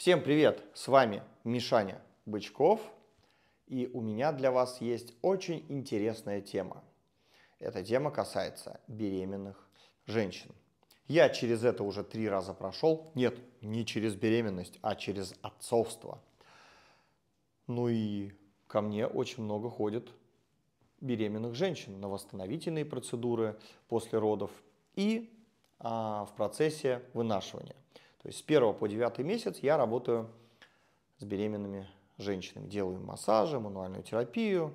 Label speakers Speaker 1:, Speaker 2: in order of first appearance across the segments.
Speaker 1: Всем привет! С вами Мишаня Бычков. И у меня для вас есть очень интересная тема. Эта тема касается беременных женщин. Я через это уже три раза прошел. Нет, не через беременность, а через отцовство. Ну и ко мне очень много ходит беременных женщин на восстановительные процедуры после родов и а, в процессе вынашивания. То есть с 1 по 9 месяц я работаю с беременными женщинами. Делаю массажи, мануальную терапию.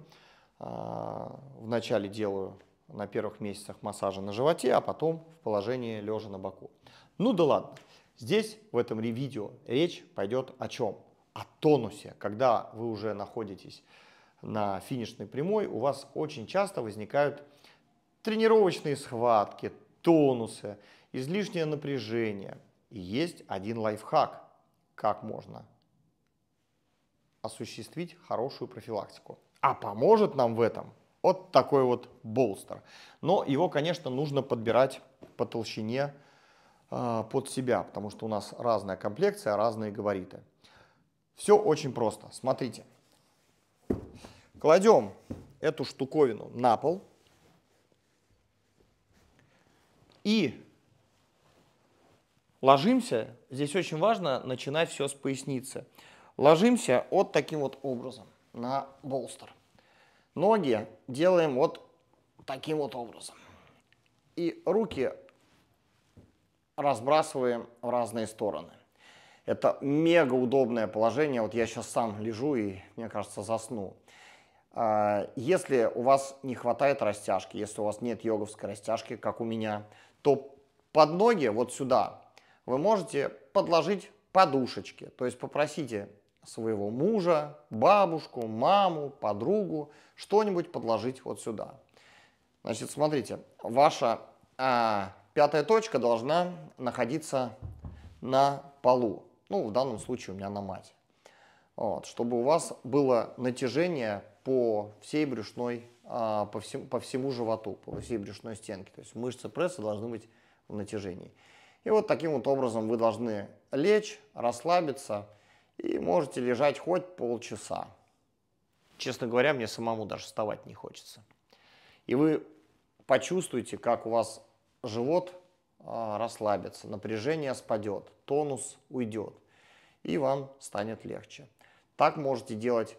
Speaker 1: А, вначале делаю на первых месяцах массажи на животе, а потом в положении лежа на боку. Ну да ладно. Здесь, в этом видео, речь пойдет о чем? О тонусе. Когда вы уже находитесь на финишной прямой, у вас очень часто возникают тренировочные схватки, тонусы, излишнее напряжение – и есть один лайфхак, как можно осуществить хорошую профилактику. А поможет нам в этом вот такой вот болстер. Но его, конечно, нужно подбирать по толщине э, под себя, потому что у нас разная комплекция, разные габариты. Все очень просто. Смотрите. Кладем эту штуковину на пол. И Ложимся, здесь очень важно начинать все с поясницы. Ложимся вот таким вот образом на болстер. Ноги делаем вот таким вот образом. И руки разбрасываем в разные стороны. Это мега удобное положение. Вот я сейчас сам лежу и, мне кажется, засну. А, если у вас не хватает растяжки, если у вас нет йоговской растяжки, как у меня, то под ноги вот сюда вы можете подложить подушечки, то есть попросите своего мужа, бабушку, маму, подругу, что-нибудь подложить вот сюда. Значит, смотрите, ваша а, пятая точка должна находиться на полу. Ну, в данном случае у меня на мате. Вот, чтобы у вас было натяжение по всей брюшной, а, по, всем, по всему животу, по всей брюшной стенке. То есть мышцы пресса должны быть в натяжении. И вот таким вот образом вы должны лечь, расслабиться и можете лежать хоть полчаса. Честно говоря, мне самому даже вставать не хочется. И вы почувствуете, как у вас живот а, расслабится, напряжение спадет, тонус уйдет, и вам станет легче. Так можете делать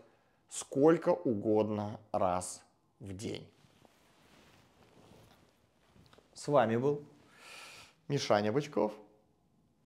Speaker 1: сколько угодно раз в день. С вами был Мишаня Бычков –